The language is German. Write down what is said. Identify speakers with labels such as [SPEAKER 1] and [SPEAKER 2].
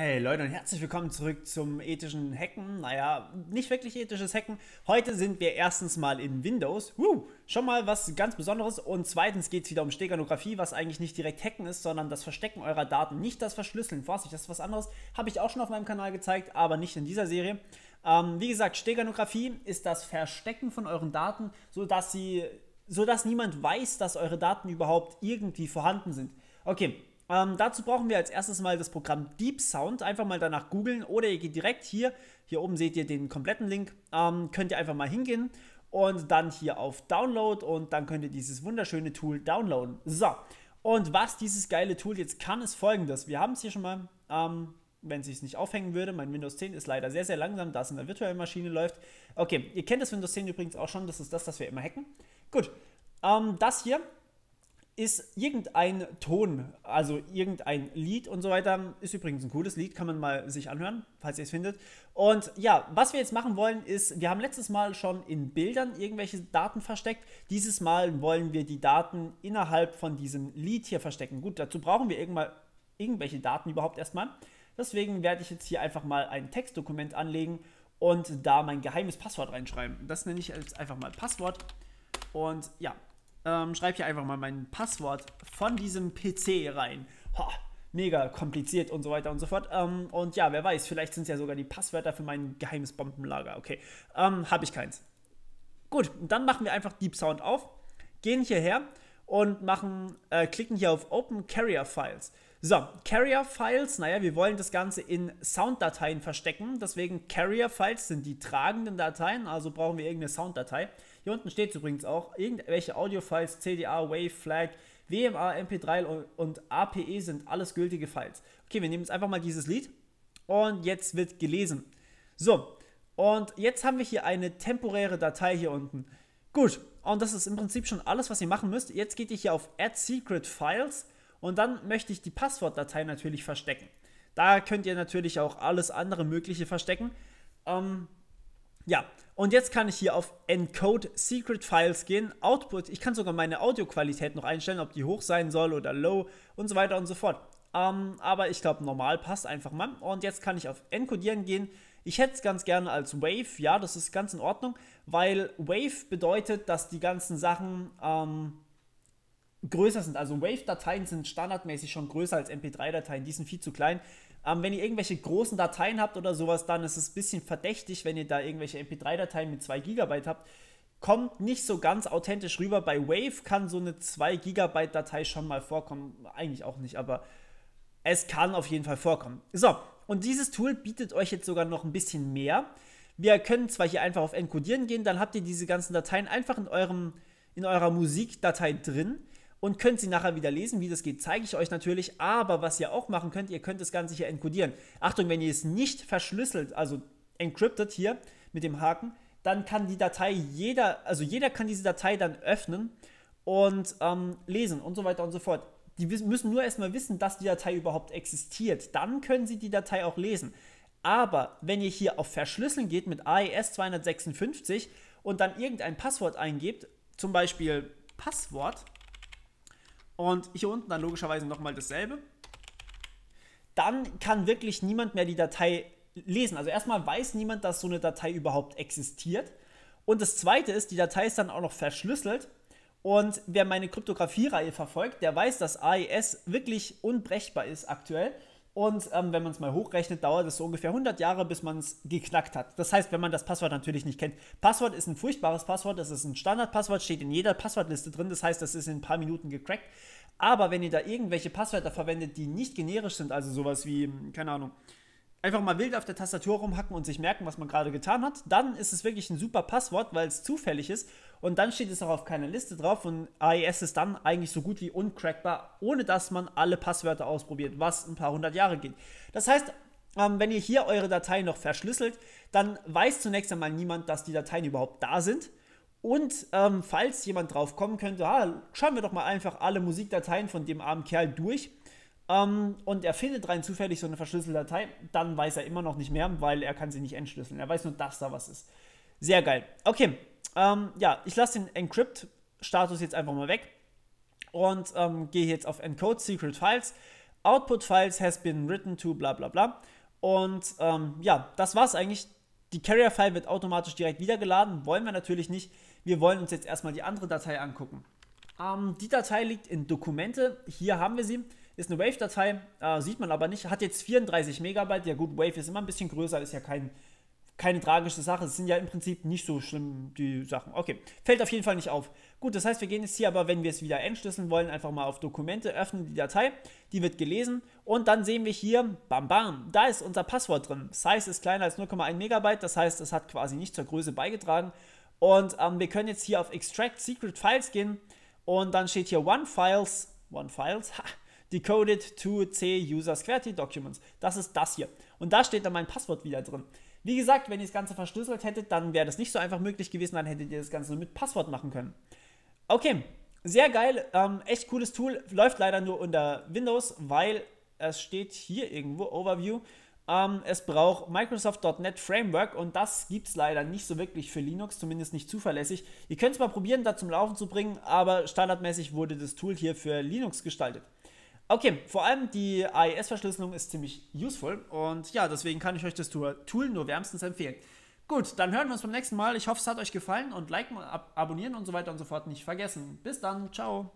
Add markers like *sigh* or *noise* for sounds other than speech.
[SPEAKER 1] Hey Leute und herzlich willkommen zurück zum ethischen Hacken. Naja, nicht wirklich ethisches Hacken. Heute sind wir erstens mal in Windows. Woo, schon mal was ganz Besonderes. Und zweitens geht es wieder um Steganografie, was eigentlich nicht direkt Hacken ist, sondern das Verstecken eurer Daten. Nicht das Verschlüsseln. Vorsicht, das ist was anderes. Habe ich auch schon auf meinem Kanal gezeigt, aber nicht in dieser Serie. Ähm, wie gesagt, Steganografie ist das Verstecken von euren Daten, sodass, sie, sodass niemand weiß, dass eure Daten überhaupt irgendwie vorhanden sind. Okay, ähm, dazu brauchen wir als erstes mal das Programm Deep Sound. Einfach mal danach googeln oder ihr geht direkt hier. Hier oben seht ihr den kompletten Link. Ähm, könnt ihr einfach mal hingehen und dann hier auf Download und dann könnt ihr dieses wunderschöne Tool downloaden. So, und was dieses geile Tool jetzt kann, ist folgendes. Wir haben es hier schon mal, ähm, wenn es nicht aufhängen würde, mein Windows 10 ist leider sehr, sehr langsam, da es in der virtuellen Maschine läuft. Okay, ihr kennt das Windows 10 übrigens auch schon, das ist das, was wir immer hacken. Gut, ähm, das hier ist irgendein Ton, also irgendein Lied und so weiter. Ist übrigens ein cooles Lied, kann man mal sich anhören, falls ihr es findet. Und ja, was wir jetzt machen wollen ist, wir haben letztes Mal schon in Bildern irgendwelche Daten versteckt. Dieses Mal wollen wir die Daten innerhalb von diesem Lied hier verstecken. Gut, dazu brauchen wir irgendwann irgendwelche Daten überhaupt erstmal. Deswegen werde ich jetzt hier einfach mal ein Textdokument anlegen und da mein geheimes Passwort reinschreiben. Das nenne ich jetzt einfach mal Passwort. Und ja, ähm, schreibe ich einfach mal mein Passwort von diesem PC rein. Ho, mega kompliziert und so weiter und so fort. Ähm, und ja, wer weiß, vielleicht sind es ja sogar die Passwörter für mein geheimes Bombenlager. Okay, ähm, habe ich keins. Gut, dann machen wir einfach Deep Sound auf, gehen hierher und machen, äh, klicken hier auf Open Carrier Files. So, Carrier-Files, naja, wir wollen das Ganze in Sounddateien verstecken, deswegen Carrier-Files sind die tragenden Dateien, also brauchen wir irgendeine Sounddatei. Hier unten steht übrigens auch, irgendwelche Audio-Files, CDA, WAV, FLAG, WMA, MP3 und APE sind alles gültige Files. Okay, wir nehmen jetzt einfach mal dieses Lied und jetzt wird gelesen. So, und jetzt haben wir hier eine temporäre Datei hier unten. Gut, und das ist im Prinzip schon alles, was ihr machen müsst. Jetzt geht ihr hier auf Add Secret Files und dann möchte ich die Passwortdatei natürlich verstecken. Da könnt ihr natürlich auch alles andere Mögliche verstecken. Ähm, ja, und jetzt kann ich hier auf Encode Secret Files gehen, Output. Ich kann sogar meine Audioqualität noch einstellen, ob die hoch sein soll oder low und so weiter und so fort. Ähm, aber ich glaube, normal passt einfach mal. Und jetzt kann ich auf Encodieren gehen. Ich hätte es ganz gerne als Wave. Ja, das ist ganz in Ordnung, weil Wave bedeutet, dass die ganzen Sachen... Ähm, größer sind. Also Wave-Dateien sind standardmäßig schon größer als MP3-Dateien, die sind viel zu klein. Ähm, wenn ihr irgendwelche großen Dateien habt oder sowas, dann ist es ein bisschen verdächtig, wenn ihr da irgendwelche MP3-Dateien mit 2 GB habt. Kommt nicht so ganz authentisch rüber. Bei Wave kann so eine 2 GB Datei schon mal vorkommen. Eigentlich auch nicht, aber es kann auf jeden Fall vorkommen. So, und dieses Tool bietet euch jetzt sogar noch ein bisschen mehr. Wir können zwar hier einfach auf Encodieren gehen, dann habt ihr diese ganzen Dateien einfach in, eurem, in eurer Musikdatei drin und könnt sie nachher wieder lesen. Wie das geht, zeige ich euch natürlich. Aber was ihr auch machen könnt, ihr könnt das Ganze hier encodieren. Achtung, wenn ihr es nicht verschlüsselt, also encrypted hier mit dem Haken, dann kann die Datei jeder, also jeder kann diese Datei dann öffnen und ähm, lesen und so weiter und so fort. Die müssen nur erstmal wissen, dass die Datei überhaupt existiert. Dann können sie die Datei auch lesen. Aber wenn ihr hier auf Verschlüsseln geht mit AES 256 und dann irgendein Passwort eingebt, zum Beispiel Passwort, und hier unten dann logischerweise nochmal dasselbe. Dann kann wirklich niemand mehr die Datei lesen. Also erstmal weiß niemand, dass so eine Datei überhaupt existiert. Und das Zweite ist, die Datei ist dann auch noch verschlüsselt. Und wer meine Kryptografie-Reihe verfolgt, der weiß, dass AES wirklich unbrechbar ist aktuell. Und ähm, wenn man es mal hochrechnet, dauert es so ungefähr 100 Jahre, bis man es geknackt hat. Das heißt, wenn man das Passwort natürlich nicht kennt. Passwort ist ein furchtbares Passwort, das ist ein Standardpasswort, steht in jeder Passwortliste drin. Das heißt, das ist in ein paar Minuten gecrackt. Aber wenn ihr da irgendwelche Passwörter verwendet, die nicht generisch sind, also sowas wie, hm, keine Ahnung, einfach mal wild auf der Tastatur rumhacken und sich merken, was man gerade getan hat, dann ist es wirklich ein super Passwort, weil es zufällig ist und dann steht es auch auf keiner Liste drauf und AES ist dann eigentlich so gut wie uncrackbar, ohne dass man alle Passwörter ausprobiert, was ein paar hundert Jahre geht. Das heißt, ähm, wenn ihr hier eure Dateien noch verschlüsselt, dann weiß zunächst einmal niemand, dass die Dateien überhaupt da sind. Und ähm, falls jemand drauf kommen könnte, ah, schauen wir doch mal einfach alle Musikdateien von dem armen Kerl durch ähm, und er findet rein zufällig so eine verschlüsselte Datei, dann weiß er immer noch nicht mehr, weil er kann sie nicht entschlüsseln. Er weiß nur, dass da was ist. Sehr geil. Okay, ähm, ja, ich lasse den Encrypt-Status jetzt einfach mal weg und ähm, gehe jetzt auf Encode Secret Files. Output Files has been written to bla bla bla. Und ähm, ja, das war's eigentlich. Die Carrier-File wird automatisch direkt wiedergeladen. Wollen wir natürlich nicht. Wir wollen uns jetzt erstmal die andere Datei angucken. Ähm, die Datei liegt in Dokumente. Hier haben wir sie. Ist eine Wave-Datei, äh, sieht man aber nicht. Hat jetzt 34 Megabyte. Ja gut, Wave ist immer ein bisschen größer, ist ja kein, keine tragische Sache. Es sind ja im Prinzip nicht so schlimm, die Sachen. Okay, fällt auf jeden Fall nicht auf. Gut, das heißt, wir gehen jetzt hier aber, wenn wir es wieder entschlüsseln wollen, einfach mal auf Dokumente, öffnen die Datei, die wird gelesen und dann sehen wir hier, bam bam, da ist unser Passwort drin. Size ist kleiner als 0,1 Megabyte, das heißt, es hat quasi nicht zur Größe beigetragen. Und ähm, wir können jetzt hier auf Extract Secret Files gehen und dann steht hier One Files, One Files, *laughs* ha, Decoded to C User Squarity Documents. Das ist das hier. Und da steht dann mein Passwort wieder drin. Wie gesagt, wenn ihr das Ganze verschlüsselt hättet, dann wäre das nicht so einfach möglich gewesen, dann hättet ihr das Ganze nur mit Passwort machen können. Okay, sehr geil, ähm, echt cooles Tool, läuft leider nur unter Windows, weil es steht hier irgendwo, Overview, ähm, es braucht Microsoft.NET Framework und das gibt es leider nicht so wirklich für Linux, zumindest nicht zuverlässig. Ihr könnt es mal probieren, da zum Laufen zu bringen, aber standardmäßig wurde das Tool hier für Linux gestaltet. Okay, vor allem die AES-Verschlüsselung ist ziemlich useful und ja, deswegen kann ich euch das Tool nur wärmstens empfehlen. Gut, dann hören wir uns beim nächsten Mal. Ich hoffe, es hat euch gefallen und liken, ab abonnieren und so weiter und so fort nicht vergessen. Bis dann, ciao.